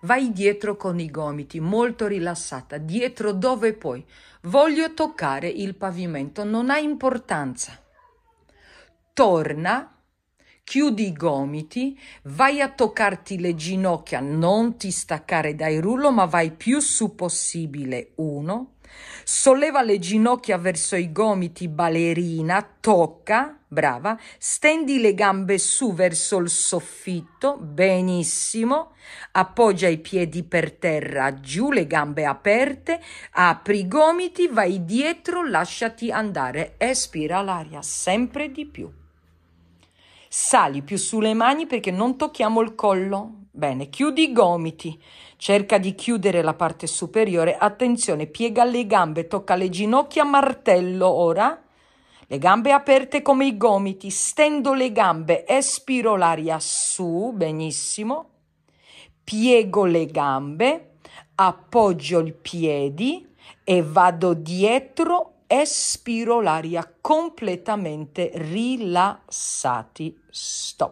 Vai dietro con i gomiti, molto rilassata, dietro dove puoi. Voglio toccare il pavimento, non ha importanza. Torna chiudi i gomiti, vai a toccarti le ginocchia, non ti staccare dai rullo, ma vai più su possibile. Uno, solleva le ginocchia verso i gomiti, ballerina, tocca, brava, stendi le gambe su verso il soffitto, benissimo, appoggia i piedi per terra, giù, le gambe aperte, apri i gomiti, vai dietro, lasciati andare, espira l'aria sempre di più. Sali più sulle mani perché non tocchiamo il collo. Bene, chiudi i gomiti, cerca di chiudere la parte superiore, attenzione, piega le gambe, tocca le ginocchia a martello ora, le gambe aperte come i gomiti, stendo le gambe, espiro l'aria su, benissimo, piego le gambe, appoggio i piedi e vado dietro espiro l'aria completamente rilassati. Stop.